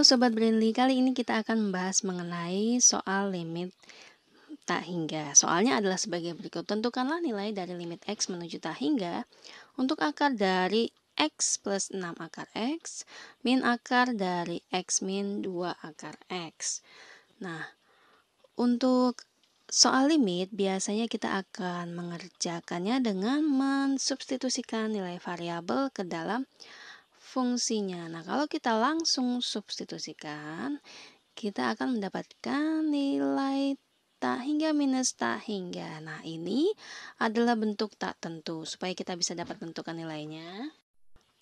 Sobat Brindley, kali ini kita akan membahas mengenai soal limit tak hingga. Soalnya adalah sebagai berikut. Tentukanlah nilai dari limit X menuju tak hingga untuk akar dari X plus 6 akar X, min akar dari X min 2 akar X. Nah, untuk soal limit biasanya kita akan mengerjakannya dengan mensubstitusikan nilai variabel ke dalam fungsinya. Nah, kalau kita langsung substitusikan, kita akan mendapatkan nilai tak hingga minus tak hingga. Nah, ini adalah bentuk tak tentu supaya kita bisa dapat tentukan nilainya.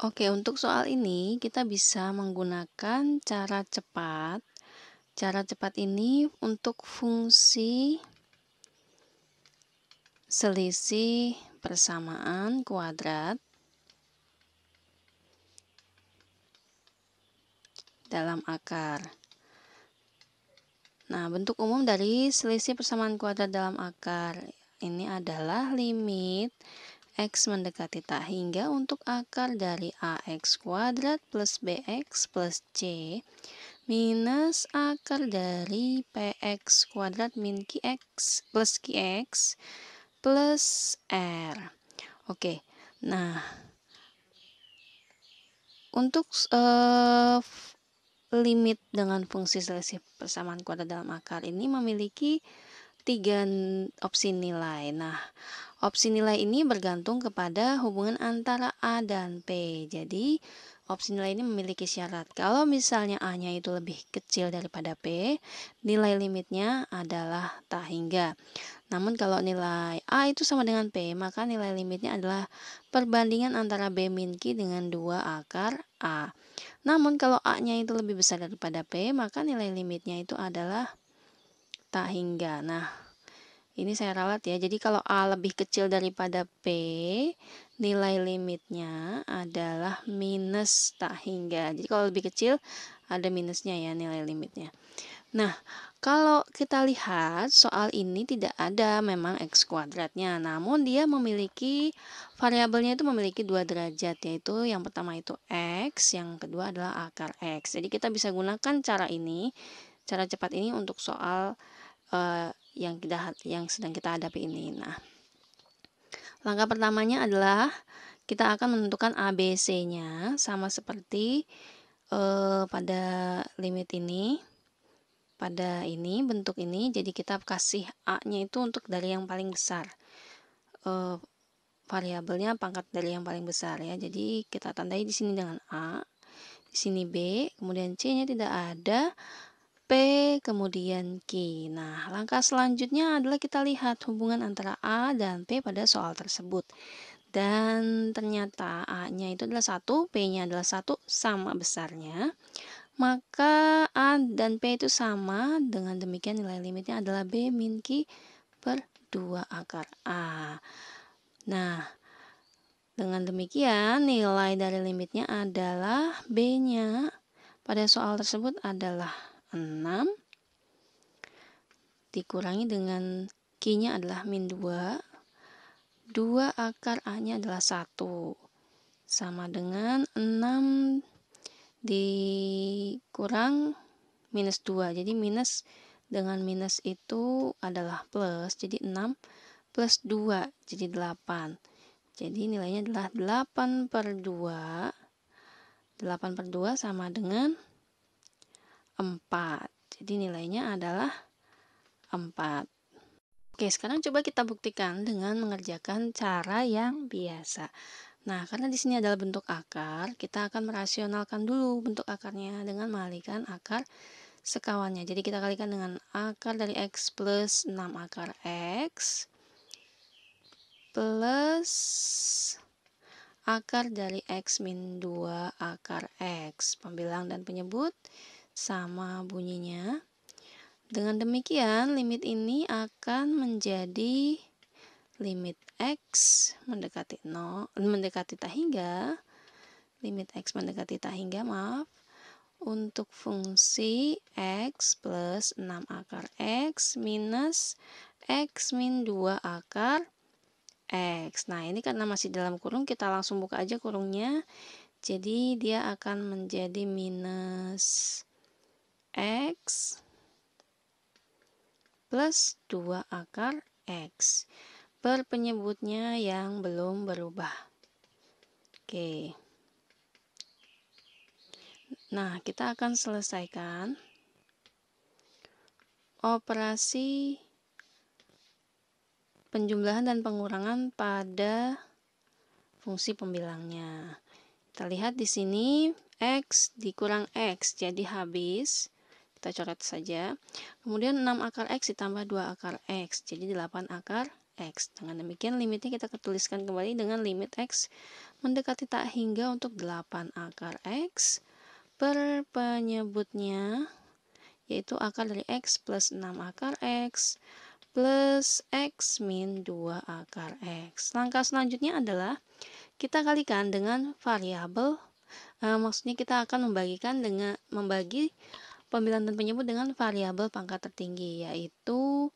Oke, untuk soal ini kita bisa menggunakan cara cepat. Cara cepat ini untuk fungsi selisih persamaan kuadrat dalam akar. Nah, bentuk umum dari selisih persamaan kuadrat dalam akar ini adalah limit X mendekati tak hingga untuk akar dari AX kuadrat plus BX plus C minus akar dari PX kuadrat min QX plus QX plus R. Oke, nah untuk uh, limit dengan fungsi selisih persamaan kuadrat dalam akar ini memiliki tiga opsi nilai. Nah, opsi nilai ini bergantung kepada hubungan antara A dan P. Jadi, opsi nilai ini memiliki syarat. Kalau misalnya A-nya itu lebih kecil daripada P, nilai limitnya adalah tak hingga. Namun kalau nilai A itu sama dengan P, maka nilai limitnya adalah perbandingan antara B min Q dengan 2 akar A. Namun kalau A-nya itu lebih besar daripada P, maka nilai limitnya itu adalah tak hingga. Nah, ini saya ralat ya. Jadi kalau A lebih kecil daripada P, nilai limitnya adalah minus tak hingga. Jadi kalau lebih kecil ada minusnya ya nilai limitnya. Nah, kalau kita lihat, soal ini tidak ada memang X kuadratnya. Namun dia memiliki, variabelnya itu memiliki dua derajat, yaitu yang pertama itu X, yang kedua adalah akar X. Jadi kita bisa gunakan cara ini, cara cepat ini untuk soal uh, yang, kita, yang sedang kita hadapi ini. Nah, langkah pertamanya adalah kita akan menentukan ABC-nya, sama seperti uh, pada limit ini pada ini bentuk ini jadi kita kasih A-nya itu untuk dari yang paling besar e, variabelnya pangkat dari yang paling besar ya jadi kita tandai di sini dengan A di sini B kemudian C-nya tidak ada P kemudian k nah langkah selanjutnya adalah kita lihat hubungan antara A dan P pada soal tersebut dan ternyata A-nya itu adalah satu P-nya adalah satu sama besarnya maka A dan P itu sama, dengan demikian nilai limitnya adalah B min Q per 2 akar A. Nah, dengan demikian nilai dari limitnya adalah B-nya pada soal tersebut adalah 6, dikurangi dengan Q-nya adalah min 2, 2 akar A-nya adalah 1, sama dengan 6 dikurang minus 2 jadi minus dengan minus itu adalah plus jadi 6 plus 2 jadi 8 jadi nilainya adalah 8 per 2 8 per 2 sama dengan 4 jadi nilainya adalah 4 Oke, sekarang coba kita buktikan dengan mengerjakan cara yang biasa. Nah, karena di sini adalah bentuk akar, kita akan merasionalkan dulu bentuk akarnya dengan mengalihkan akar sekawannya. Jadi kita kalikan dengan akar dari X plus 6 akar X plus akar dari X min 2 akar X. Pembilang dan penyebut sama bunyinya. Dengan demikian, limit ini akan menjadi limit x mendekati 0 mendekati tak hingga limit x mendekati tak hingga maaf untuk fungsi x plus 6 akar x minus x min 2 akar x nah ini karena masih dalam kurung kita langsung buka aja kurungnya jadi dia akan menjadi minus x plus 2 akar x per penyebutnya yang belum berubah. Oke. Nah, kita akan selesaikan operasi penjumlahan dan pengurangan pada fungsi pembilangnya. Kita lihat di sini x dikurang x jadi habis. Kita coret saja. Kemudian 6 akar x ditambah 2 akar x jadi 8 akar X. Dengan demikian limitnya kita ketuliskan kembali dengan limit X mendekati tak hingga untuk 8 akar X per penyebutnya yaitu akar dari X plus 6 akar X plus X min 2 akar X. Langkah selanjutnya adalah kita kalikan dengan variabel e, maksudnya kita akan membagikan dengan membagi pembilang dan penyebut dengan variabel pangkat tertinggi yaitu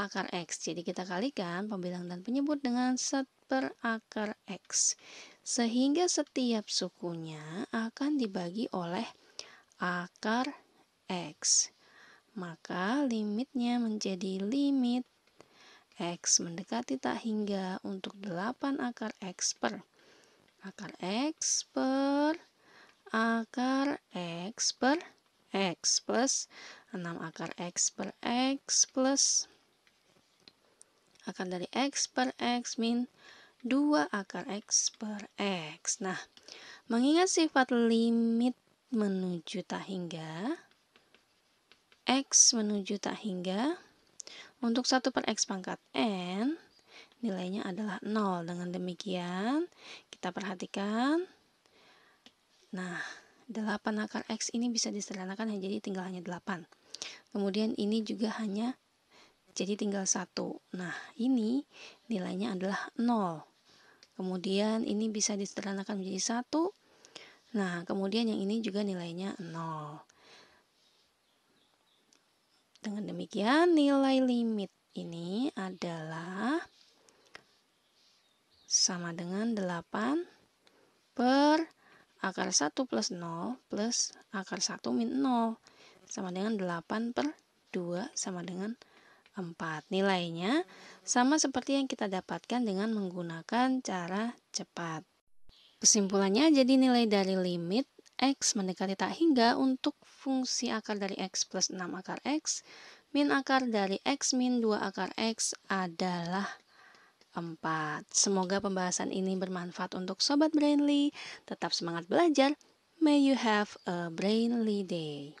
akar X. Jadi kita kalikan pembilang dan penyebut dengan set per akar X. Sehingga setiap sukunya akan dibagi oleh akar X. Maka limitnya menjadi limit X mendekati tak hingga untuk 8 akar X per akar X per akar X per X plus 6 akar X per X plus akar dari X per X min 2 akar X per X. Nah, mengingat sifat limit menuju tak hingga, X menuju tak hingga, untuk 1 per X pangkat N, nilainya adalah 0. Dengan demikian, kita perhatikan, nah, 8 akar X ini bisa disederhanakan jadi tinggal hanya 8. Kemudian ini juga hanya jadi tinggal satu. Nah, ini nilainya adalah 0. Kemudian ini bisa disederhanakan menjadi satu. Nah, kemudian yang ini juga nilainya 0. Dengan demikian, nilai limit ini adalah sama dengan 8 per akar 1 plus 0 plus akar 1 min 0 sama dengan 8 per 2 sama dengan 0. 4. Nilainya sama seperti yang kita dapatkan dengan menggunakan cara cepat. Kesimpulannya jadi nilai dari limit x mendekati tak hingga untuk fungsi akar dari x plus 6 akar x, min akar dari x min 2 akar x adalah 4. Semoga pembahasan ini bermanfaat untuk Sobat Brainly. Tetap semangat belajar. May you have a Brainly day.